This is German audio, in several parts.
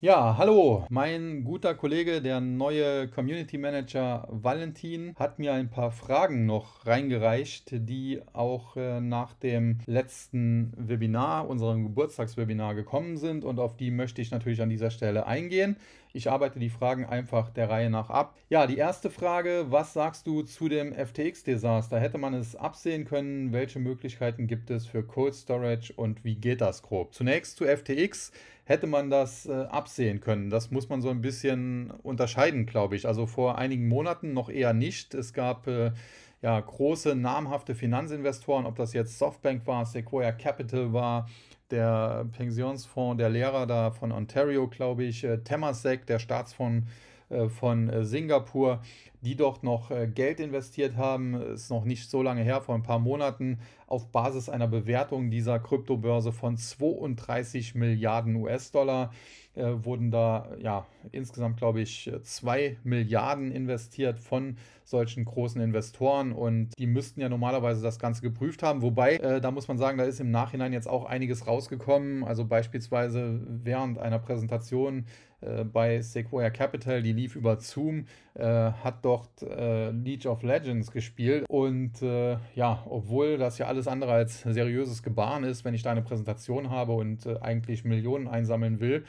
Ja, hallo, mein guter Kollege, der neue Community Manager Valentin, hat mir ein paar Fragen noch reingereicht, die auch äh, nach dem letzten Webinar, unserem Geburtstagswebinar gekommen sind und auf die möchte ich natürlich an dieser Stelle eingehen. Ich arbeite die Fragen einfach der Reihe nach ab. Ja, die erste Frage, was sagst du zu dem FTX-Desaster? Hätte man es absehen können? Welche Möglichkeiten gibt es für Cold Storage und wie geht das grob? Zunächst zu FTX hätte man das äh, absehen können. Das muss man so ein bisschen unterscheiden, glaube ich. Also vor einigen Monaten noch eher nicht. Es gab äh, ja große namhafte Finanzinvestoren, ob das jetzt Softbank war, Sequoia Capital war, der Pensionsfonds der Lehrer da von Ontario, glaube ich, äh, Temasek, der Staatsfonds äh, von äh, Singapur, die dort noch äh, Geld investiert haben, ist noch nicht so lange her, vor ein paar Monaten, auf Basis einer Bewertung dieser Kryptobörse von 32 Milliarden US-Dollar wurden da ja insgesamt, glaube ich, 2 Milliarden investiert von solchen großen Investoren und die müssten ja normalerweise das Ganze geprüft haben. Wobei, äh, da muss man sagen, da ist im Nachhinein jetzt auch einiges rausgekommen. Also beispielsweise während einer Präsentation äh, bei Sequoia Capital, die lief über Zoom, äh, hat dort äh, League of Legends gespielt. Und äh, ja, obwohl das ja alles andere als seriöses Gebaren ist, wenn ich da eine Präsentation habe und äh, eigentlich Millionen einsammeln will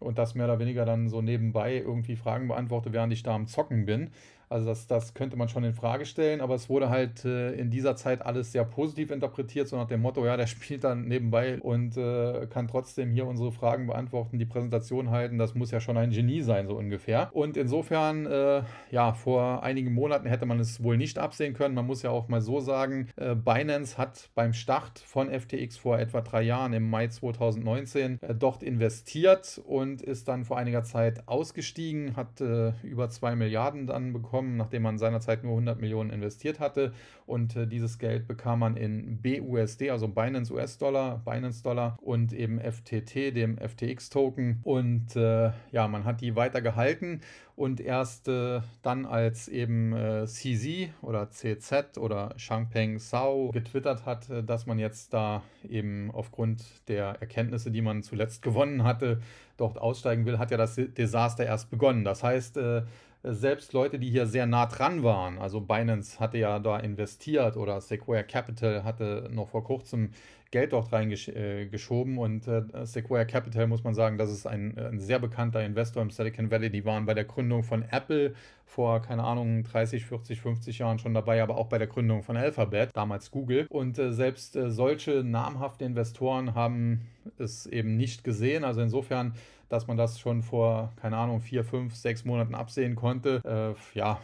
und das mehr oder weniger dann so nebenbei irgendwie Fragen beantworte, während ich da am Zocken bin, also das, das könnte man schon in Frage stellen, aber es wurde halt äh, in dieser Zeit alles sehr positiv interpretiert, so nach dem Motto, ja, der spielt dann nebenbei und äh, kann trotzdem hier unsere Fragen beantworten, die Präsentation halten, das muss ja schon ein Genie sein, so ungefähr. Und insofern, äh, ja, vor einigen Monaten hätte man es wohl nicht absehen können. Man muss ja auch mal so sagen, äh, Binance hat beim Start von FTX vor etwa drei Jahren im Mai 2019 äh, dort investiert und ist dann vor einiger Zeit ausgestiegen, hat äh, über zwei Milliarden dann bekommen bekommen, nachdem man seinerzeit nur 100 Millionen investiert hatte. Und äh, dieses Geld bekam man in BUSD, also Binance US-Dollar, Binance Dollar und eben FTT, dem FTX-Token. Und äh, ja, man hat die weiter gehalten und erst äh, dann, als eben äh, CZ oder CZ oder Changpeng Sao getwittert hat, äh, dass man jetzt da eben aufgrund der Erkenntnisse, die man zuletzt gewonnen hatte, dort aussteigen will, hat ja das Desaster erst begonnen. Das heißt, äh, selbst Leute, die hier sehr nah dran waren, also Binance hatte ja da investiert oder Sequoia Capital hatte noch vor kurzem Geld dort reingeschoben äh, und äh, Sequoia Capital muss man sagen, das ist ein, äh, ein, sehr bekannter Investor im Silicon Valley. Die waren bei der Gründung von Apple vor, keine Ahnung, 30, 40, 50 Jahren schon dabei, aber auch bei der Gründung von Alphabet, damals Google. Und äh, selbst äh, solche namhaften Investoren haben es eben nicht gesehen. Also insofern dass man das schon vor, keine Ahnung, vier, fünf, sechs Monaten absehen konnte. Äh, ja,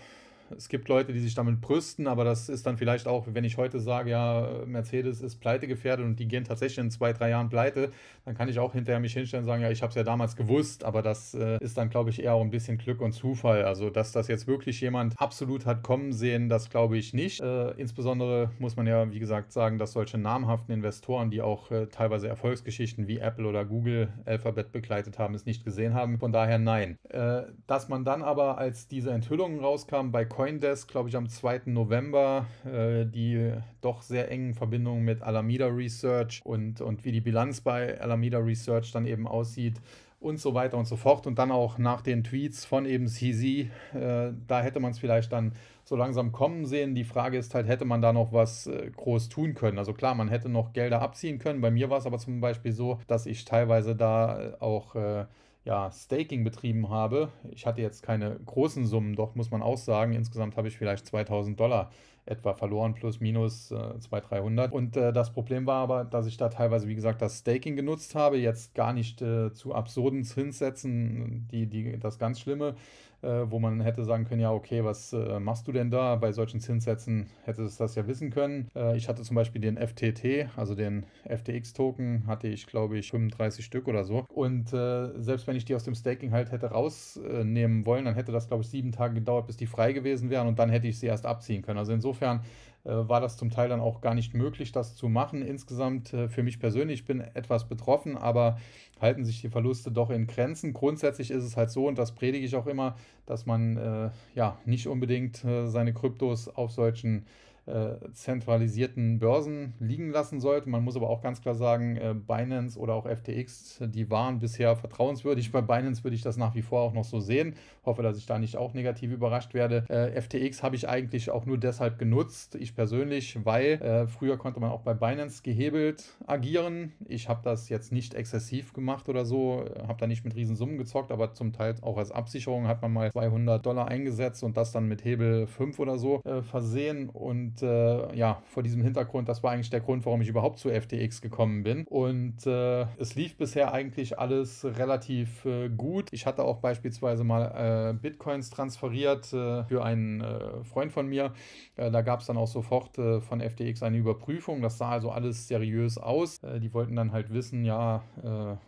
es gibt Leute, die sich damit brüsten, aber das ist dann vielleicht auch, wenn ich heute sage, ja, Mercedes ist pleitegefährdet und die gehen tatsächlich in zwei, drei Jahren pleite, dann kann ich auch hinterher mich hinstellen und sagen, ja, ich habe es ja damals gewusst, aber das äh, ist dann, glaube ich, eher auch ein bisschen Glück und Zufall. Also, dass das jetzt wirklich jemand absolut hat kommen sehen, das glaube ich nicht. Äh, insbesondere muss man ja, wie gesagt, sagen, dass solche namhaften Investoren, die auch äh, teilweise Erfolgsgeschichten wie Apple oder Google Alphabet begleitet haben, es nicht gesehen haben. Von daher nein. Äh, dass man dann aber, als diese Enthüllungen rauskamen, bei Coindesk, glaube ich, am 2. November, äh, die doch sehr engen Verbindungen mit Alameda Research und, und wie die Bilanz bei Alameda Research dann eben aussieht und so weiter und so fort. Und dann auch nach den Tweets von eben CZ, äh, da hätte man es vielleicht dann so langsam kommen sehen. Die Frage ist halt, hätte man da noch was äh, groß tun können? Also klar, man hätte noch Gelder abziehen können. Bei mir war es aber zum Beispiel so, dass ich teilweise da äh, auch... Äh, ja, Staking betrieben habe. Ich hatte jetzt keine großen Summen, doch muss man auch sagen, insgesamt habe ich vielleicht 2000 Dollar etwa verloren, plus minus äh, 200, 300. Und äh, das Problem war aber, dass ich da teilweise, wie gesagt, das Staking genutzt habe, jetzt gar nicht äh, zu absurden Zinssätzen, die, die, das ganz Schlimme, äh, wo man hätte sagen können, ja, okay, was äh, machst du denn da? Bei solchen Zinssätzen hätte es das ja wissen können. Äh, ich hatte zum Beispiel den FTT, also den FTX-Token, hatte ich, glaube ich, 35 Stück oder so. Und äh, selbst wenn ich die aus dem Staking halt hätte rausnehmen wollen, dann hätte das, glaube ich, sieben Tage gedauert, bis die frei gewesen wären und dann hätte ich sie erst abziehen können. Also insofern äh, war das zum Teil dann auch gar nicht möglich, das zu machen. Insgesamt äh, für mich persönlich bin etwas betroffen, aber halten sich die Verluste doch in Grenzen. Grundsätzlich ist es halt so, und das predige ich auch immer, dass man äh, ja nicht unbedingt seine Kryptos auf solchen äh, äh, zentralisierten Börsen liegen lassen sollte. Man muss aber auch ganz klar sagen, äh, Binance oder auch FTX, die waren bisher vertrauenswürdig. Bei Binance würde ich das nach wie vor auch noch so sehen. Hoffe, dass ich da nicht auch negativ überrascht werde. Äh, FTX habe ich eigentlich auch nur deshalb genutzt, ich persönlich, weil äh, früher konnte man auch bei Binance gehebelt agieren. Ich habe das jetzt nicht exzessiv gemacht oder so, habe da nicht mit Riesensummen gezockt, aber zum Teil auch als Absicherung hat man mal 200 Dollar eingesetzt und das dann mit Hebel 5 oder so äh, versehen und äh, ja, vor diesem Hintergrund, das war eigentlich der Grund, warum ich überhaupt zu FTX gekommen bin. Und äh, es lief bisher eigentlich alles relativ äh, gut. Ich hatte auch beispielsweise mal äh, Bitcoins transferiert äh, für einen äh, Freund von mir. da gab es dann auch sofort von FTX eine Überprüfung. Das sah also alles seriös aus. die wollten dann halt wissen, ja,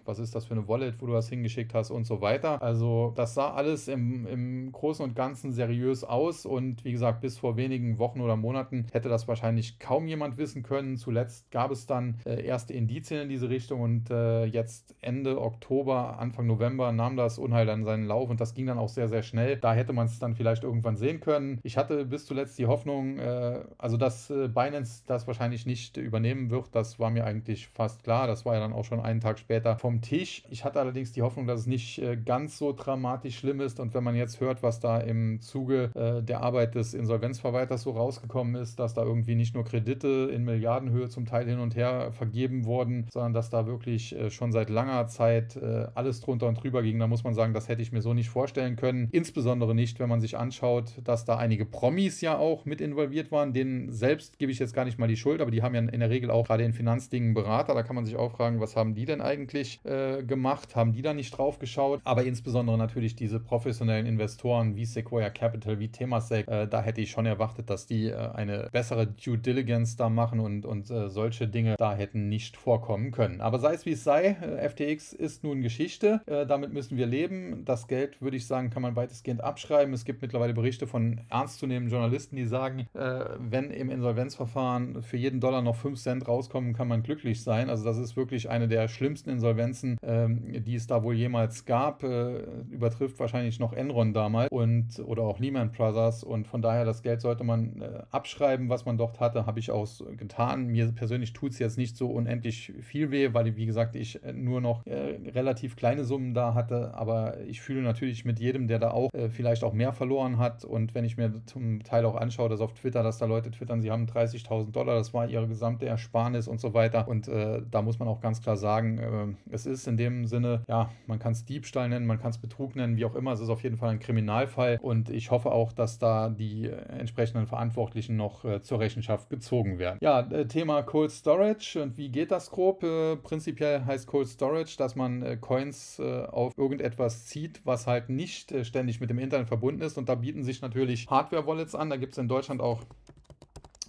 was ist das für eine Wallet, wo du das hingeschickt hast und so weiter. Also das sah alles im, im Großen und Ganzen seriös aus. Und wie gesagt, bis vor wenigen Wochen oder Monaten hatten, hätte das wahrscheinlich kaum jemand wissen können. Zuletzt gab es dann äh, erste Indizien in diese Richtung und äh, jetzt Ende Oktober, Anfang November nahm das Unheil dann seinen Lauf und das ging dann auch sehr, sehr schnell. Da hätte man es dann vielleicht irgendwann sehen können. Ich hatte bis zuletzt die Hoffnung, äh, also dass äh, Binance das wahrscheinlich nicht übernehmen wird. Das war mir eigentlich fast klar. Das war ja dann auch schon einen Tag später vom Tisch. Ich hatte allerdings die Hoffnung, dass es nicht äh, ganz so dramatisch schlimm ist. Und wenn man jetzt hört, was da im Zuge der Arbeit des Insolvenzverwalters so rausgekommen ist, ist, dass da irgendwie nicht nur Kredite in Milliardenhöhe zum Teil hin und her vergeben wurden, sondern dass da wirklich äh, schon seit langer Zeit äh, alles drunter und drüber ging. Da muss man sagen, das hätte ich mir so nicht vorstellen können. Insbesondere nicht, wenn man sich anschaut, dass da einige Promis ja auch mit involviert waren. Denen selbst gebe ich jetzt gar nicht mal die Schuld, aber die haben ja in der Regel auch gerade in Finanzdingen Berater. Da kann man sich auch fragen, was haben die denn eigentlich äh, gemacht? Haben die da nicht drauf geschaut? Aber insbesondere natürlich diese professionellen Investoren wie Sequoia Capital, wie Temasek, äh, da hätte ich schon erwartet, dass die äh, eine eine bessere Due Diligence da machen und, und äh, solche Dinge da hätten nicht vorkommen können. Aber sei es wie es sei, äh, FTX ist nun Geschichte, äh, damit müssen wir leben. Das Geld, würde ich sagen, kann man weitestgehend abschreiben. Es gibt mittlerweile Berichte von ernstzunehmenden Journalisten, die sagen, äh, wenn im Insolvenzverfahren für jeden Dollar noch 5 Cent rauskommen, kann man glücklich sein. Also das ist wirklich eine der schlimmsten Insolvenzen, ähm, die es da wohl jemals gab. Äh, übertrifft wahrscheinlich noch Enron damals und oder auch Lehman Brothers und von daher das Geld sollte man äh, abschreiben aufschreiben, was man dort hatte, habe ich auch getan. Mir persönlich tut es jetzt nicht so unendlich viel weh, weil, wie gesagt, ich äh, nur noch äh, relativ kleine Summen da hatte. Aber ich fühle natürlich mit jedem, der da auch äh, vielleicht auch mehr verloren hat. Und wenn ich mir zum Teil auch anschaue, dass auf Twitter, dass da Leute twittern, sie haben 30.000 Dollar, das war ihre gesamte Ersparnis und so weiter. Und äh, da muss man auch ganz klar sagen, äh, es ist in dem Sinne, ja, man kann es Diebstahl nennen, man kann es Betrug nennen, wie auch immer. Es ist auf jeden Fall ein Kriminalfall. Und ich hoffe auch, dass da die äh, entsprechenden Verantwortlichen noch auch äh, zur Rechenschaft gezogen werden. Ja, äh, Thema Cold Storage und wie geht das grob? Äh, prinzipiell heißt Cold Storage, dass man äh, Coins auf irgendetwas zieht, was halt nicht ständig mit dem Internet verbunden ist. Und da bieten sich natürlich Hardware-Wallets an. Da gibt es in Deutschland auch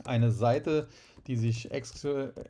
eine Seite, die sich ex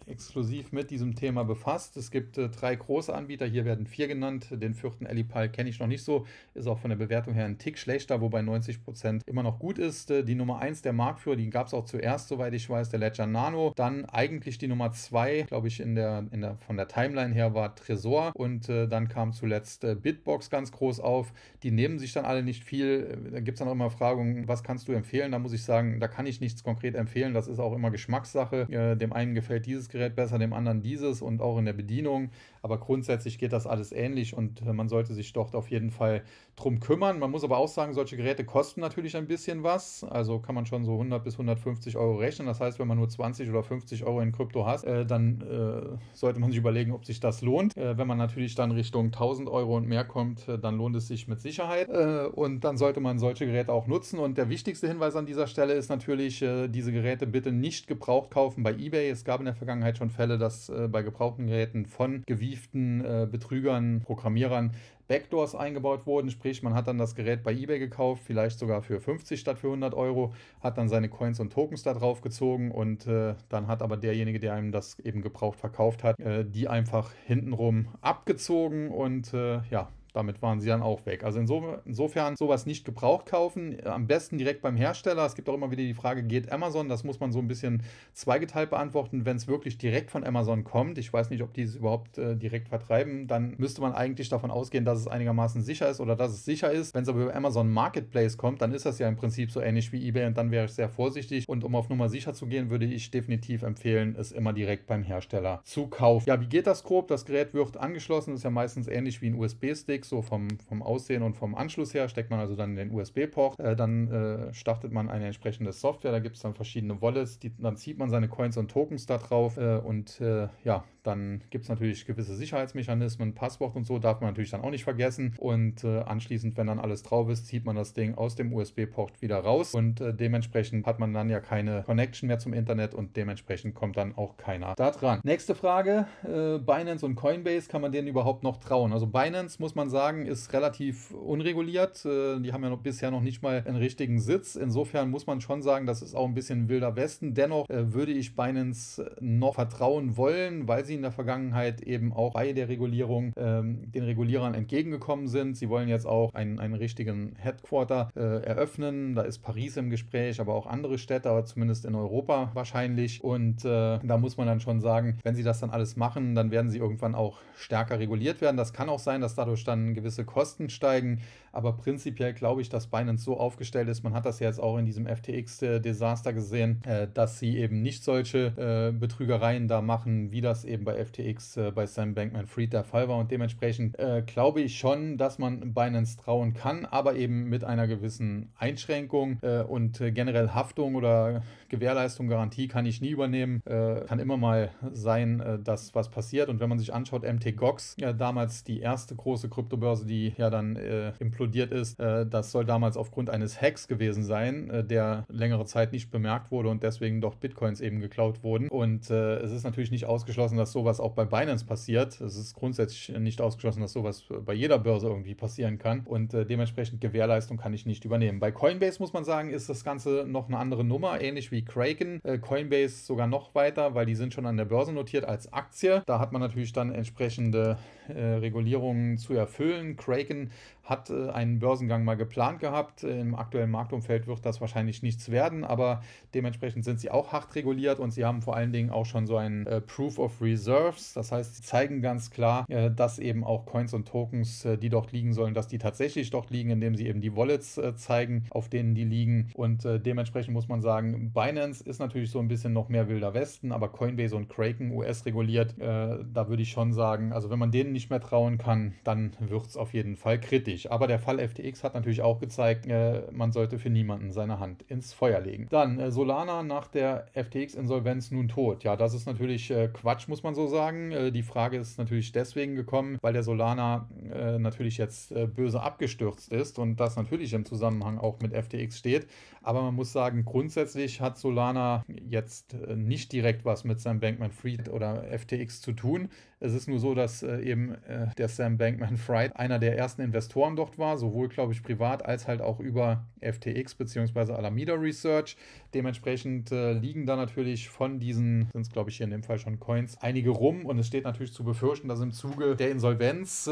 exklusiv mit diesem Thema befasst. Es gibt äh, drei große Anbieter, hier werden vier genannt. Den vierten Ellipal kenne ich noch nicht so, ist auch von der Bewertung her ein Tick schlechter, wobei 90% Prozent immer noch gut ist. Äh, die Nummer 1 der Marktführer, die gab es auch zuerst, soweit ich weiß, der Ledger Nano. Dann eigentlich die Nummer 2, glaube ich, in der, in der, von der Timeline her war Tresor und äh, dann kam zuletzt äh, Bitbox ganz groß auf. Die nehmen sich dann alle nicht viel. Da gibt es dann auch immer Fragen, was kannst du empfehlen? Da muss ich sagen, da kann ich nichts konkret empfehlen. Das ist auch immer Geschmackssache. Äh, dem einen gefällt dieses Gerät besser, dem anderen dieses und auch in der Bedienung. Aber grundsätzlich geht das alles ähnlich und äh, man sollte sich dort auf jeden Fall drum kümmern. Man muss aber auch sagen, solche Geräte kosten natürlich ein bisschen was. Also kann man schon so 100 bis 150 Euro rechnen. Das heißt, wenn man nur 20 oder 50 Euro in Krypto hat, äh, dann äh, sollte man sich überlegen, ob sich das lohnt. Äh, wenn man natürlich dann Richtung 1000 Euro und mehr kommt, dann lohnt es sich mit Sicherheit. und dann sollte man solche Geräte auch nutzen. Und der wichtigste Hinweis an dieser Stelle ist natürlich, diese Geräte bitte nicht gebraucht kaufen kaufen bei eBay. Es gab in der Vergangenheit schon Fälle, dass äh, bei gebrauchten Geräten von gewieften äh, Betrügern, Programmierern Backdoors eingebaut wurden. Sprich, man hat dann das Gerät bei eBay gekauft, vielleicht sogar für 50 statt für 100 Euro, hat dann seine Coins und Tokens da drauf gezogen und äh, dann hat aber derjenige, der einem das eben gebraucht verkauft hat, äh, die einfach hintenrum abgezogen und äh, ja, damit waren sie dann auch weg. Also inso, insofern sowas nicht gebraucht kaufen, äh, am besten direkt beim Hersteller. Es gibt auch immer wieder die Frage, geht Amazon? Das muss man so ein bisschen zweigeteilt beantworten. Wenn es wirklich direkt von Amazon kommt, ich weiß nicht, ob die es überhaupt äh, direkt vertreiben, dann müsste man eigentlich davon ausgehen, dass es einigermaßen sicher ist oder dass es sicher ist. Wenn es aber über Amazon Marketplace kommt, dann ist das ja im Prinzip so ähnlich wie eBay und dann wäre ich sehr vorsichtig. Und um auf Nummer sicher zu gehen, würde ich definitiv empfehlen, es immer direkt beim Hersteller zu kaufen. Ja, wie geht das grob? Das Gerät wird angeschlossen, ist ja meistens ähnlich wie ein USB-Stick Optik, so vom, vom Aussehen und vom Anschluss her, steckt man also dann den USB-Port, äh, dann äh, startet man eine entsprechende Software, da gibt es dann verschiedene Wallets, die, dann zieht man seine Coins und Tokens da drauf äh, und äh, ja, dann gibt es natürlich gewisse Sicherheitsmechanismen, Passwort und so darf man natürlich dann auch nicht vergessen und äh, anschließend, wenn dann alles drauf ist, zieht man das Ding aus dem USB-Port wieder raus und äh, dementsprechend hat man dann ja keine Connection mehr zum Internet und dementsprechend kommt dann auch keiner da dran. Nächste Frage, Binance und Coinbase, kann man denen überhaupt noch trauen? Also Binance muss man sagen, sagen, ist relativ unreguliert. Äh, die haben ja noch, bisher noch nicht mal einen richtigen Sitz. Insofern muss man schon sagen, das ist auch ein bisschen wilder Westen. Dennoch äh, würde ich Binance noch vertrauen wollen, weil sie in der Vergangenheit eben auch bei der Regulierung ähm, den Regulierern entgegengekommen sind. Sie wollen jetzt auch einen, einen richtigen Headquarter äh, eröffnen. Da ist Paris im Gespräch, aber auch andere Städte, aber zumindest in Europa wahrscheinlich. Und äh, da muss man dann schon sagen, wenn sie das dann alles machen, dann werden sie irgendwann auch stärker reguliert werden. Das kann auch sein, dass dadurch dann dann gewisse Kosten steigen. Aber prinzipiell glaube ich, dass Binance so aufgestellt ist, man hat das ja jetzt auch in diesem FTX-Desaster gesehen, äh, dass sie eben nicht solche äh, Betrügereien da machen, wie das eben bei FTX äh, bei Sam Bankman-Fried der Fall war. Und dementsprechend glaube ich schon, dass man Binance trauen kann, aber eben mit einer gewissen Einschränkung und generell Haftung oder Gewährleistung, Garantie kann ich nie übernehmen. kann immer mal sein, dass was passiert. Und wenn man sich anschaut, MT Gox, ja, damals die erste große Krypto Kryptobörse, die ja dann äh, implodiert ist, äh, das soll damals aufgrund eines Hacks gewesen sein, äh, der längere Zeit nicht bemerkt wurde und deswegen doch Bitcoins eben geklaut wurden. Und äh, es ist natürlich nicht ausgeschlossen, dass sowas auch bei Binance passiert. Es ist grundsätzlich nicht ausgeschlossen, dass sowas bei jeder Börse irgendwie passieren kann. Und äh, dementsprechend Gewährleistung kann ich nicht übernehmen. Bei Coinbase muss man sagen, ist das Ganze noch eine andere Nummer, ähnlich wie Kraken. Äh, Coinbase sogar noch weiter, weil die sind schon an der Börse notiert als Aktie. Da hat man natürlich dann entsprechende Regulierungen zu erfüllen erfüllen. Kraken hat äh, einen Börsengang mal geplant gehabt. Im aktuellen Marktumfeld wird das wahrscheinlich nichts werden, aber dementsprechend sind sie auch hart reguliert und sie haben vor allen Dingen auch schon so ein äh, Proof of Reserves. Das heißt, sie zeigen ganz klar, äh, dass eben auch Coins und Tokens, äh, die dort liegen sollen, dass die tatsächlich dort liegen, indem sie eben die Wallets äh, zeigen, auf denen die liegen. Und äh, dementsprechend muss man sagen, Binance ist natürlich so ein bisschen noch mehr wilder Westen, aber Coinbase und Kraken US reguliert, da würde ich schon sagen, also wenn man denen nicht mehr trauen kann, dann wird es auf jeden Fall kritisch richtig. Aber der Fall FTX hat natürlich auch gezeigt, äh, man sollte für niemanden seine Hand ins Feuer legen. Dann äh, Solana nach der FTX-Insolvenz nun tot. Ja, das ist natürlich äh, Quatsch, muss man so sagen. Äh, die Frage ist natürlich deswegen gekommen, weil der Solana äh, natürlich jetzt äh, böse abgestürzt ist und das natürlich im Zusammenhang auch mit FTX steht. Aber man muss sagen, grundsätzlich hat Solana jetzt äh, nicht direkt was mit Sam Bankman Fried oder FTX zu tun. Es ist nur so, dass äh, eben äh, der Sam Bankman Fried einer der ersten Investoren dort war, sowohl, glaube ich, privat als halt auch über FTX bzw. Alameda Research. Dementsprechend liegen da natürlich von diesen, sind es, glaube ich, hier in dem Fall schon Coins, einige rum. Und es steht natürlich zu befürchten, dass im Zuge der Insolvenz,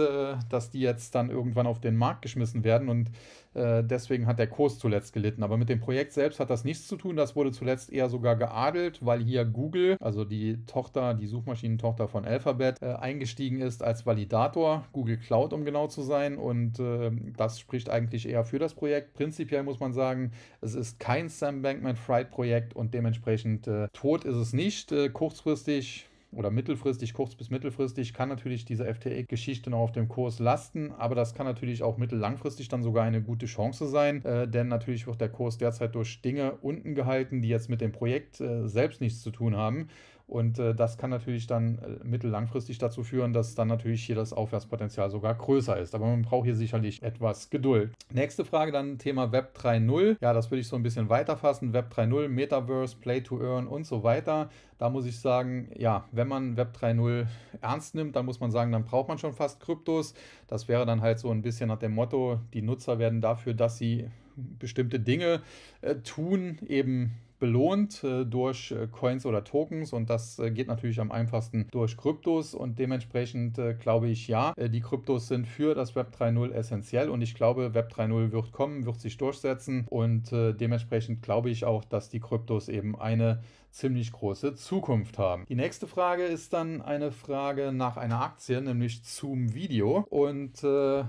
dass die jetzt dann irgendwann auf den Markt geschmissen werden. Und äh, deswegen hat der Kurs zuletzt gelitten. Aber mit dem Projekt selbst hat das nichts zu tun. Das wurde zuletzt eher sogar geadelt, weil hier Google, also die Tochter, die Suchmaschinentochter von Alphabet, äh, eingestiegen ist als Validator, Google Cloud, um genau zu sein. Und äh, das spricht eigentlich eher für das Projekt. Prinzipiell muss man sagen, es ist kein Sam Bankman-Fried-Projekt und dementsprechend tot ist es nicht. kurzfristig oder mittelfristig, kurz bis mittelfristig, kann natürlich diese ftx geschichte noch auf dem Kurs lasten, aber das kann natürlich auch mittellangfristig dann sogar eine gute Chance sein, äh, denn natürlich wird der Kurs derzeit durch Dinge unten gehalten, die jetzt mit dem Projekt äh, selbst nichts zu tun haben. Und äh, das kann natürlich dann äh, mittellangfristig dazu führen, dass dann natürlich hier das Aufwärtspotenzial sogar größer ist. Aber man braucht hier sicherlich etwas Geduld. Nächste Frage dann Thema Web 3.0. Ja, das würde ich so ein bisschen weiterfassen. Web 3.0, Metaverse, Play to Earn und so weiter. Da muss ich sagen, ja, wenn man Web 3.0 ernst nimmt, dann muss man sagen, dann braucht man schon fast Kryptos. Das wäre dann halt so ein bisschen nach dem Motto, die Nutzer werden dafür, dass sie bestimmte Dinge äh, tun, eben belohnt äh, durch äh, Coins oder Tokens und das äh, geht natürlich am einfachsten durch Kryptos und dementsprechend glaube ich ja, die Kryptos sind für das Web 3.0 essentiell und ich glaube, Web 3.0 wird kommen, wird sich durchsetzen und dementsprechend glaube ich auch, dass die Kryptos eben eine ziemlich große Zukunft haben. Die nächste Frage ist dann eine Frage nach einer Aktie, nämlich zum Video und äh,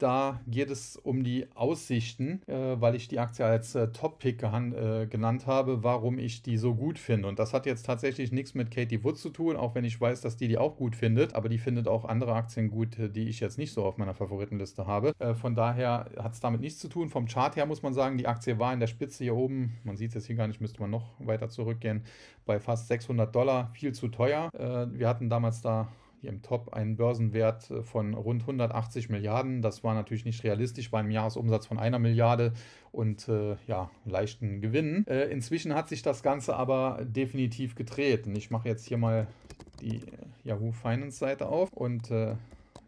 da geht es um die Aussichten, äh, weil ich die Aktie als äh, Top-Pick äh, genannt habe, warum ich die so gut finde. Und das hat jetzt tatsächlich nichts mit Katie Wood zu tun, auch wenn ich weiß, dass die die auch gut findet. Aber die findet auch andere Aktien gut, äh, die ich jetzt nicht so auf meiner Favoritenliste habe. Äh, von daher hat es damit nichts zu tun. Vom Chart her muss man sagen, die Aktie war in der Spitze hier oben. Man sieht es jetzt hier gar nicht, müsste man noch weiter zurückgehen. Bei fast 600 Dollar viel zu teuer. Äh, wir hatten damals da hier im Top einen Börsenwert äh, von rund 180 Milliarden. Das war natürlich nicht realistisch bei einem Jahresumsatz von einer Milliarde und äh, ja, leichten Gewinnen. Äh, inzwischen hat sich das Ganze aber definitiv gedreht. Und ich mache jetzt hier mal die äh, Yahoo Finance Seite auf und äh,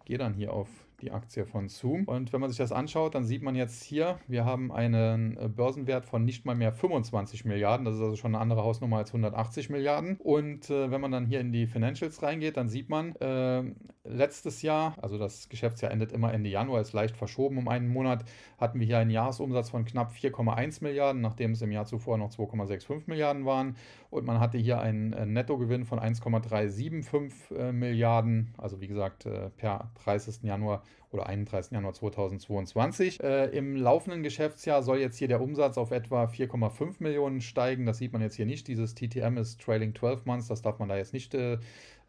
gehe dann hier auf die Aktie von Zoom. Und wenn man sich das anschaut, dann sieht man jetzt hier, wir haben einen äh, Börsenwert von nicht mal mehr 25 Milliarden. Das ist also schon eine andere Hausnummer als 180 Milliarden. Und äh, wenn man dann hier in die Financials reingeht, dann sieht man, äh, letztes Jahr, also das Geschäftsjahr endet immer Ende Januar, ist leicht verschoben um einen Monat, hatten wir hier einen Jahresumsatz von knapp 4,1 Milliarden, nachdem es im Jahr zuvor noch 2,65 Milliarden waren. Und man hatte hier einen äh, Nettogewinn von 1,375 äh, Milliarden, also wie gesagt per 30. Januar oder 31. Januar 2022. Äh, Im laufenden Geschäftsjahr soll jetzt hier der Umsatz auf etwa 4,5 Millionen steigen. Das sieht man jetzt hier nicht. Dieses TTM ist Trailing 12 Months, das darf man da jetzt nicht äh,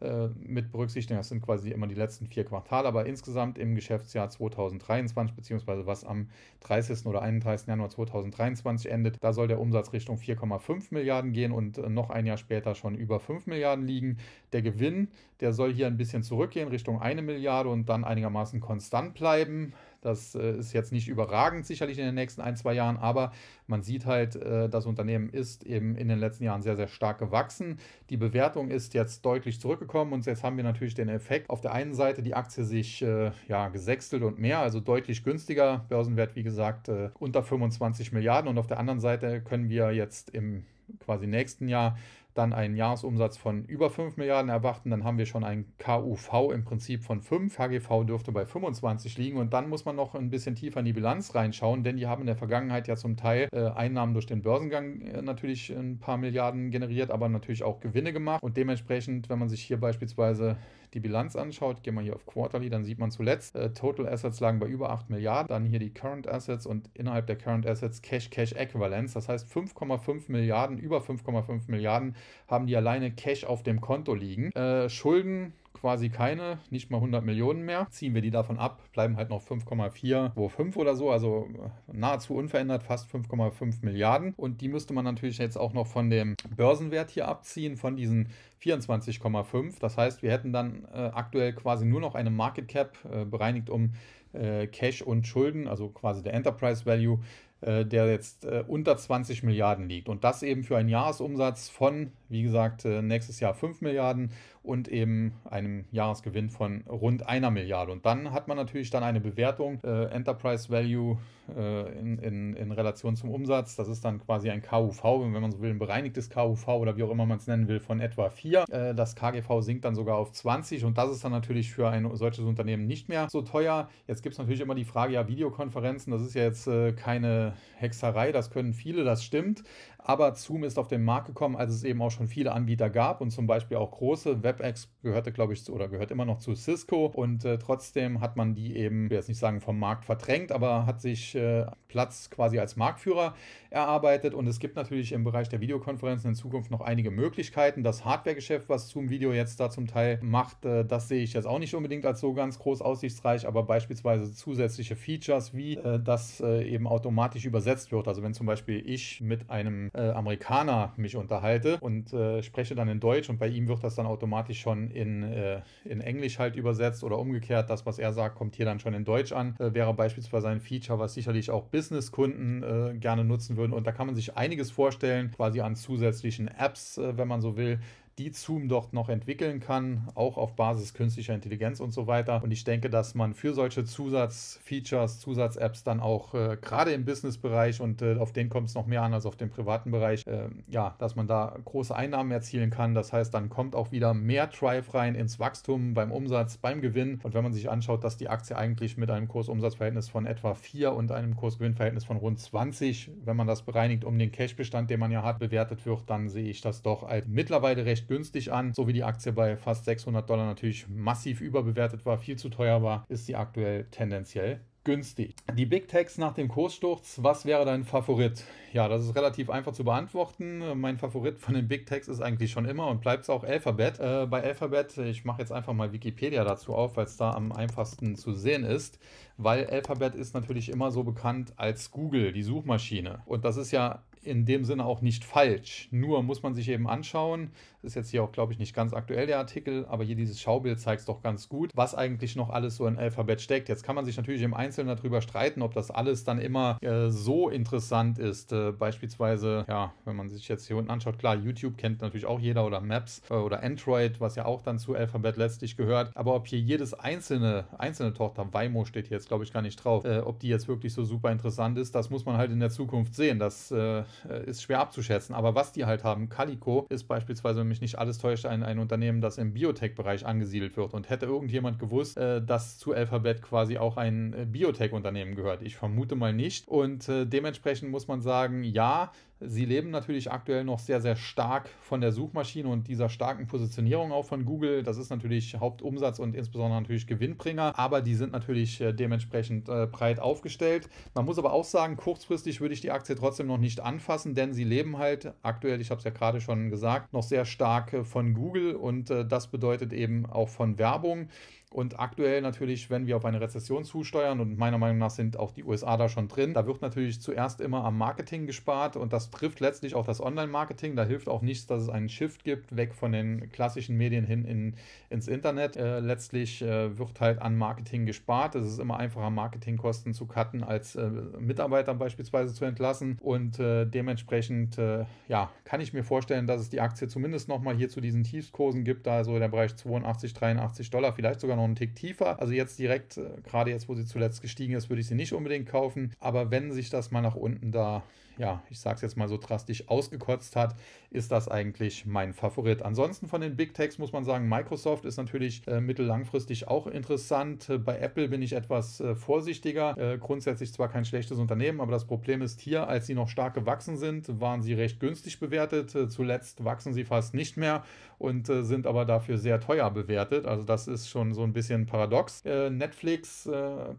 äh, mit berücksichtigen. Das sind quasi immer die letzten vier Quartale, aber insgesamt im Geschäftsjahr 2023, beziehungsweise was am 30. oder 31. Januar 2023 endet, da soll der Umsatz Richtung 4,5 Milliarden gehen und äh, noch ein Jahr später schon über 5 Milliarden liegen. Der Gewinn, der soll hier ein bisschen zurückgehen, Richtung 1 Milliarde und dann einigermaßen konstant bleiben. Das äh, ist jetzt nicht überragend, sicherlich in den nächsten ein, zwei Jahren, aber man sieht halt, äh, das Unternehmen ist eben in den letzten Jahren sehr, sehr stark gewachsen. Die Bewertung ist jetzt deutlich zurückgekommen und jetzt haben wir natürlich den Effekt. Auf der einen Seite die Aktie sich äh, ja, gesextelt und mehr, also deutlich günstiger. Börsenwert, wie gesagt, unter 25 Milliarden und auf der anderen Seite können wir jetzt im quasi nächsten Jahr dann einen Jahresumsatz von über 5 Milliarden erwarten, dann haben wir schon ein KUV im Prinzip von 5, HGV dürfte bei 25 liegen und dann muss man noch ein bisschen tiefer in die Bilanz reinschauen, denn die haben in der Vergangenheit ja zum Teil äh, Einnahmen durch den Börsengang äh, natürlich ein paar Milliarden generiert, aber natürlich auch Gewinne gemacht und dementsprechend, wenn man sich hier beispielsweise die Bilanz anschaut, gehen wir hier auf Quarterly, dann sieht man zuletzt, äh, Total Assets lagen bei über 8 Milliarden, dann hier die Current Assets und innerhalb der Current Assets Cash Cash Äquivalenz. Das heißt 5,5 Milliarden, über 5,5 Milliarden haben die alleine Cash auf dem Konto liegen. Äh, Schulden quasi keine, nicht mal 100 Millionen mehr. Ziehen wir die davon ab, bleiben halt noch 5,4, wo 5 oder so, also äh, nahezu unverändert, fast 5,5 Milliarden. Und die müsste man natürlich jetzt auch noch von dem Börsenwert hier abziehen, von diesen 24,5. Das heißt, wir hätten dann äh, aktuell quasi nur noch eine Market Cap, äh, bereinigt um äh, Cash und Schulden, also quasi der Enterprise Value, äh, der jetzt äh, unter 20 Milliarden liegt. Und das eben für einen Jahresumsatz von wie gesagt, äh, nächstes Jahr 5 Milliarden und eben einem Jahresgewinn von rund einer Milliarde. Und dann hat man natürlich dann eine Bewertung, äh, Enterprise Value äh, in, in, in Relation zum Umsatz. Das ist dann quasi ein KUV, wenn man so will, ein bereinigtes KUV oder wie auch immer man es nennen will, von etwa 4. Äh, das KGV sinkt dann sogar auf 20 und das ist dann natürlich für ein solches Unternehmen nicht mehr so teuer. Jetzt gibt es natürlich immer die Frage, ja, Videokonferenzen, das ist ja jetzt äh, keine Hexerei, das können viele, das stimmt. Aber Zoom ist auf den Markt gekommen, als es eben auch schon schon viele Anbieter gab und zum Beispiel auch große. WebEx gehörte, glaube ich, zu, oder gehört immer noch zu Cisco und äh, trotzdem hat man die eben, ich will jetzt nicht sagen vom Markt verdrängt, aber hat sich äh, Platz quasi als Marktführer erarbeitet und es gibt natürlich im Bereich der Videokonferenzen in Zukunft noch einige Möglichkeiten. Das Hardware-Geschäft, was Zoom Video jetzt da zum Teil macht, äh, das sehe ich jetzt auch nicht unbedingt als so ganz groß aussichtsreich, aber beispielsweise zusätzliche Features, wie äh, das äh, eben automatisch übersetzt wird. Also wenn zum Beispiel ich mit einem äh, Amerikaner mich unterhalte und und äh, spreche dann in Deutsch und bei ihm wird das dann automatisch schon in, äh, in Englisch halt übersetzt oder umgekehrt. Das, was er sagt, kommt hier dann schon in Deutsch an. Äh, wäre beispielsweise ein Feature, was sicherlich auch Businesskunden äh, gerne nutzen würden. Und da kann man sich einiges vorstellen, quasi an zusätzlichen Apps, äh, wenn man so will, die Zoom dort noch entwickeln kann, auch auf Basis künstlicher Intelligenz und so weiter. Und ich denke, dass man für solche Zusatzfeatures, Zusatz-Apps dann auch äh, gerade im Business-Bereich und äh, auf den kommt es noch mehr an als auf den privaten Bereich, äh, ja, dass man da große Einnahmen erzielen kann. Das heißt, dann kommt auch wieder mehr Drive rein ins Wachstum beim Umsatz, beim Gewinn. Und wenn man sich anschaut, dass die Aktie eigentlich mit einem Kursumsatzverhältnis von etwa 4 und einem Kursgewinnverhältnis von rund 20, wenn man das bereinigt um den Cashbestand, den man ja hat, bewertet wird, dann sehe ich das doch als mittlerweile recht recht günstig an. So wie die Aktie bei fast 600 Dollar natürlich massiv überbewertet war, viel zu teuer war, ist sie aktuell tendenziell günstig. Die Big Techs nach dem Kurssturz, was wäre dein Favorit? Ja, das ist relativ einfach zu beantworten. Mein Favorit von den Big Techs ist eigentlich schon immer und bleibt es auch Alphabet. Äh, bei Alphabet, ich mache jetzt einfach mal Wikipedia dazu auf, weil es da am einfachsten zu sehen ist, weil Alphabet ist natürlich immer so bekannt als Google, die Suchmaschine. Und das ist ja in dem Sinne auch nicht falsch. Nur muss man sich eben anschauen, das ist jetzt hier auch, glaube ich, nicht ganz aktuell der Artikel, aber hier dieses Schaubild zeigt es doch ganz gut, was eigentlich noch alles so in Alphabet steckt. Jetzt kann man sich natürlich im Einzelnen darüber streiten, ob das alles dann immer äh, so interessant ist. Äh, beispielsweise, ja, wenn man sich jetzt hier unten anschaut, klar, YouTube kennt natürlich auch jeder oder Maps äh, oder Android, was ja auch dann zu Alphabet letztlich gehört. Aber ob hier jedes einzelne, einzelne Tochter, Waymo steht hier jetzt, glaube ich, gar nicht drauf, äh, ob die jetzt wirklich so super interessant ist, das muss man halt in der Zukunft sehen. Das äh, ist schwer abzuschätzen. Aber was die halt haben, Calico, ist beispielsweise, wenn mich nicht alles täuscht, ein, ein Unternehmen, das im Biotech-Bereich angesiedelt wird. Und hätte irgendjemand gewusst, äh, dass zu Alphabet quasi auch ein äh, Biotech-Unternehmen gehört? Ich vermute mal nicht. Und äh, dementsprechend muss man sagen, ja, Sie leben natürlich aktuell noch sehr, sehr stark von der Suchmaschine und dieser starken Positionierung auch von Google. Das ist natürlich Hauptumsatz und insbesondere natürlich Gewinnbringer, aber die sind natürlich äh, dementsprechend äh, breit aufgestellt. Man muss aber auch sagen, kurzfristig würde ich die Aktie trotzdem noch nicht anfassen, denn sie leben halt aktuell, ich habe es ja gerade schon gesagt, noch sehr stark äh, von Google und das bedeutet eben auch von Werbung. Und aktuell natürlich, wenn wir auf eine Rezession zusteuern, und meiner Meinung nach sind auch die USA da schon drin, da wird natürlich zuerst immer am Marketing gespart und das trifft letztlich auch das Online-Marketing. Da hilft auch nichts, dass es einen Shift gibt, weg von den klassischen Medien hin in, ins Internet. Äh, letztlich äh, wird halt an Marketing gespart. Es ist immer einfacher, Marketingkosten zu cutten, als äh, Mitarbeiter beispielsweise zu entlassen. Und äh, dementsprechend, äh, ja, kann ich mir vorstellen, dass es die Aktie zumindest nochmal hier zu diesen Tiefskursen gibt, da so der Bereich 82, 83 Dollar, vielleicht sogar noch noch einen Tick tiefer. Also jetzt direkt, äh, gerade jetzt, wo sie zuletzt gestiegen ist, würde ich sie nicht unbedingt kaufen. Aber wenn sich das mal nach unten da, ja, ich sag's jetzt mal so drastisch, ausgekotzt hat, ist das eigentlich mein Favorit. Ansonsten von den Big Techs muss man sagen, Microsoft ist natürlich äh, mittellangfristig auch interessant. Äh, bei Apple bin ich etwas äh, vorsichtiger. Äh, grundsätzlich zwar kein schlechtes Unternehmen, aber das Problem ist hier, als sie noch stark gewachsen sind, waren sie recht günstig bewertet. zuletzt wachsen sie fast nicht mehr und sind aber dafür sehr teuer bewertet. Also das ist schon so ein bisschen paradox. Netflix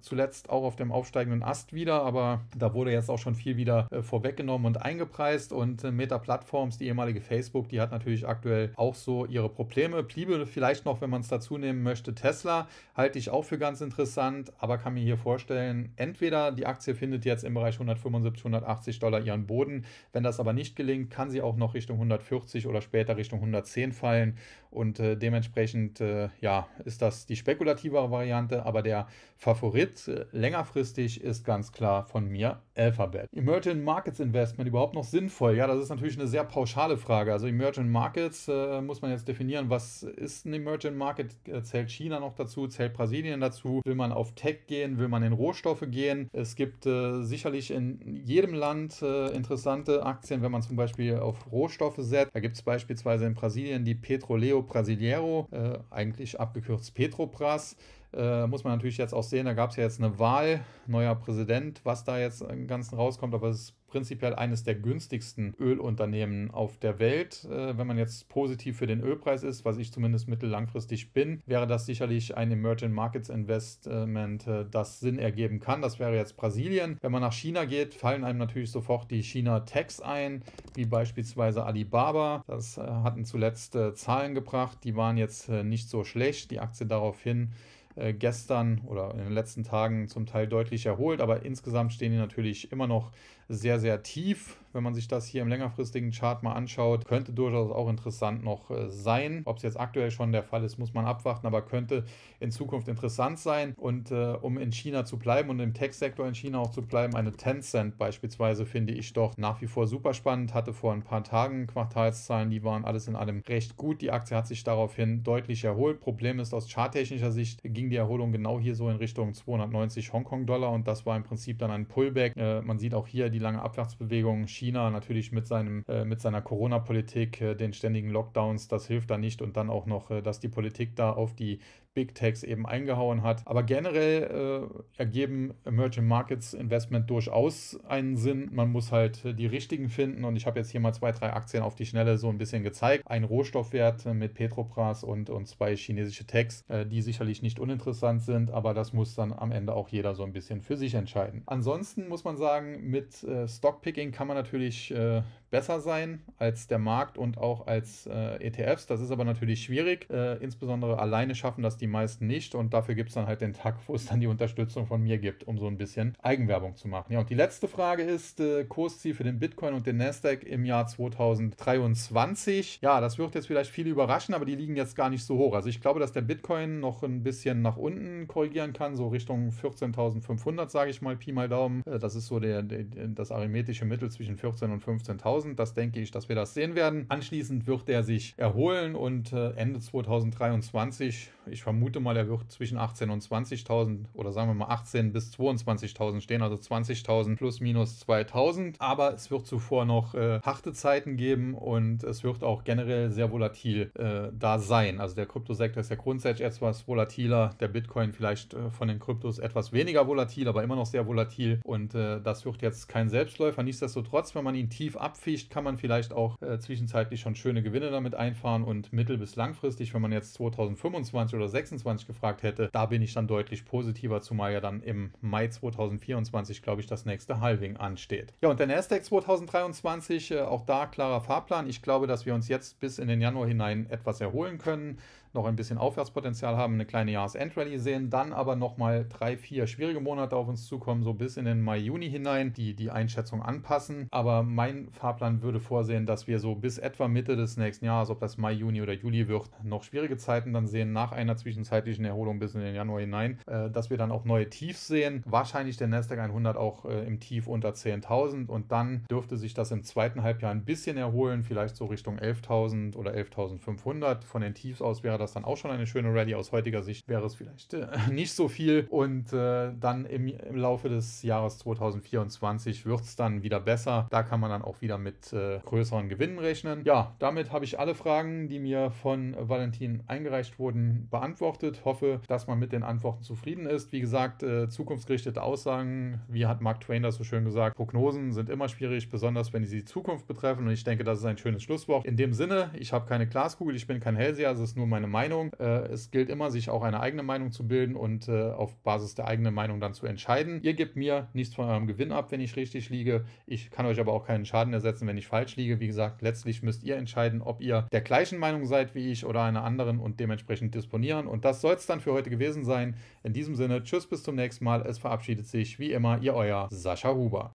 zuletzt auch auf dem aufsteigenden Ast wieder, aber da wurde jetzt auch schon viel wieder vorweggenommen und eingepreist und Meta Plattforms, die ehemals ehemalige Facebook, die hat natürlich aktuell auch so ihre Probleme. Bliebe vielleicht noch, wenn man es dazu nehmen möchte, Tesla, halte ich auch für ganz interessant, aber kann mir hier vorstellen, entweder die Aktie findet jetzt im Bereich 175, 180 Dollar ihren Boden. Wenn das aber nicht gelingt, kann sie auch noch Richtung 140 oder später Richtung 110 fallen und äh, dementsprechend äh, ja, ist das die spekulativere Variante, aber der Favorit äh, längerfristig ist ganz klar von mir Alphabet. Emerging Markets Investment überhaupt noch sinnvoll? Ja, das ist natürlich eine sehr pauschale andere Frage. Also Emergent Markets äh, muss man jetzt definieren. Was ist ein Emergent Market? Äh, zählt China noch dazu? Zählt Brasilien dazu? Will man auf Tech gehen? Will man in Rohstoffe gehen? Es gibt äh, sicherlich in jedem Land äh, interessante Aktien, wenn man zum Beispiel auf Rohstoffe setzt. Da gibt es beispielsweise in Brasilien die Petroleo Brasileiro, äh, eigentlich abgekürzt Petrobras. Äh, muss man natürlich jetzt auch sehen, da gab es ja jetzt eine Wahl, neuer Präsident, was da jetzt äh, im Ganzen rauskommt, aber es ist prinzipiell eines der günstigsten Ölunternehmen auf der Welt. Äh, wenn man jetzt positiv für den Ölpreis ist, was ich zumindest mittellangfristig bin, wäre das sicherlich ein Emerging Markets Investment, äh, das Sinn ergeben kann. Das wäre jetzt Brasilien. Wenn man nach China geht, fallen einem natürlich sofort die China-Tags ein, wie beispielsweise Alibaba. Das äh, hatten zuletzt äh, Zahlen gebracht, die waren jetzt äh, nicht so schlecht. Die Aktie daraufhin gestern oder in den letzten Tagen zum Teil deutlich erholt, aber insgesamt stehen die natürlich immer noch sehr, sehr tief. Wenn man sich das hier im längerfristigen Chart mal anschaut, könnte durchaus auch interessant noch äh, sein. Ob es jetzt aktuell schon der Fall ist, muss man abwarten, aber könnte in Zukunft interessant sein. Und äh, um in China zu bleiben und im Tech-Sektor in China auch zu bleiben, eine Tencent beispielsweise finde ich doch nach wie vor super spannend. Hatte vor ein paar Tagen Quartalszahlen, die waren alles in allem recht gut. Die Aktie hat sich daraufhin deutlich erholt. Problem ist, aus charttechnischer Sicht ging die Erholung genau hier so in Richtung 290 Hongkong-Dollar und das war im Prinzip dann ein Pullback. Äh, man sieht auch hier die die lange Abwärtsbewegung. China natürlich mit, seinem, äh, mit seiner Corona-Politik, äh, den ständigen Lockdowns, das hilft da nicht. Und dann auch noch, äh, dass die Politik da auf die Big Techs eben eingehauen hat. Aber generell äh, ergeben Emerging Markets Investment durchaus einen Sinn. Man muss halt äh, die richtigen finden und ich habe jetzt hier mal zwei, drei Aktien auf die Schnelle so ein bisschen gezeigt. Ein Rohstoffwert mit Petrobras und, und zwei chinesische Techs, äh, die sicherlich nicht uninteressant sind, aber das muss dann am Ende auch jeder so ein bisschen für sich entscheiden. Ansonsten muss man sagen, mit äh, Stockpicking kann man natürlich äh, besser sein als der Markt und auch als äh, ETFs. Das ist aber natürlich schwierig. Äh, insbesondere alleine schaffen das die meisten nicht und dafür gibt es dann halt den Tag, wo es dann die Unterstützung von mir gibt, um so ein bisschen Eigenwerbung zu machen. Ja, und die letzte Frage ist äh, Kursziel für den Bitcoin und den Nasdaq im Jahr 2023. Ja, das wird jetzt vielleicht viele überraschen, aber die liegen jetzt gar nicht so hoch. Also ich glaube, dass der Bitcoin noch ein bisschen nach unten korrigieren kann, so Richtung 14.500, sage ich mal, Pi mal Daumen. Äh, das ist so der, der das arithmetische Mittel zwischen 14 und 15.000. 2000. Das denke ich, dass wir das sehen werden. Anschließend wird er sich erholen und äh, Ende 2023 ich vermute mal, er wird zwischen 18 und 20.000 oder sagen wir mal 18 bis 22.000 stehen, also 20.000 plus minus 2.000. Aber es wird zuvor noch äh, harte Zeiten geben und es wird auch generell sehr volatil äh, da sein. Also der Kryptosektor ist ja grundsätzlich etwas volatiler, der Bitcoin vielleicht äh, von den Kryptos etwas weniger volatil, aber immer noch sehr volatil und äh, das wird jetzt kein Selbstläufer. Nichtsdestotrotz, wenn man ihn tief abfischt, kann man vielleicht auch äh, zwischenzeitlich schon schöne Gewinne damit einfahren und mittel- bis langfristig, wenn man jetzt 2025 oder 26 gefragt hätte, da bin ich dann deutlich positiver, zumal ja dann im Mai 2024, glaube ich, das nächste Halving ansteht. Ja, und der Nasdaq 2023, äh, auch da klarer Fahrplan. Ich glaube, dass wir uns jetzt bis in den Januar hinein etwas erholen können noch ein bisschen Aufwärtspotenzial haben, eine kleine Jahresendrallye sehen, dann aber nochmal drei, vier schwierige Monate auf uns zukommen, so bis in den Mai, Juni hinein, die die Einschätzung anpassen. Aber mein Fahrplan würde vorsehen, dass wir so bis etwa Mitte des nächsten Jahres, ob das Mai, Juni oder Juli wird, noch schwierige Zeiten dann sehen, nach einer zwischenzeitlichen Erholung bis in den Januar hinein, äh, dass wir dann auch neue Tiefs sehen. Wahrscheinlich der Nasdaq 100 auch äh, im Tief unter 10.000 und dann dürfte sich das im zweiten Halbjahr ein bisschen erholen, vielleicht so Richtung 11.000 oder 11.500. Von den Tiefs aus wäre das das dann auch schon eine schöne Rallye. Aus heutiger Sicht wäre es vielleicht äh, nicht so viel. Und äh, dann im, im, Laufe des Jahres 2024 wird es dann wieder besser. Da kann man dann auch wieder mit äh, größeren Gewinnen rechnen. Ja, damit habe ich alle Fragen, die mir von Valentin eingereicht wurden, beantwortet. Hoffe, dass man mit den Antworten zufrieden ist. Wie gesagt, äh, zukunftsgerichtete Aussagen, wie hat Mark Twain das so schön gesagt, Prognosen sind immer schwierig, besonders wenn sie die Zukunft betreffen. Und ich denke, das ist ein schönes Schlusswort. In dem Sinne, ich habe keine Glaskugel, ich bin kein Hellseher, es ist nur meine Meinung. Meinung. Äh, es gilt immer, sich auch eine eigene Meinung zu bilden und äh, auf Basis der eigenen Meinung dann zu entscheiden. Ihr gebt mir nichts von eurem Gewinn ab, wenn ich richtig liege. Ich kann euch aber auch keinen Schaden ersetzen, wenn ich falsch liege. Wie gesagt, letztlich müsst ihr entscheiden, ob ihr der gleichen Meinung seid wie ich oder einer anderen und dementsprechend disponieren. Und das soll es dann für heute gewesen sein. In diesem Sinne, tschüss, bis zum nächsten Mal. Es verabschiedet sich wie immer, ihr euer Sascha Huber.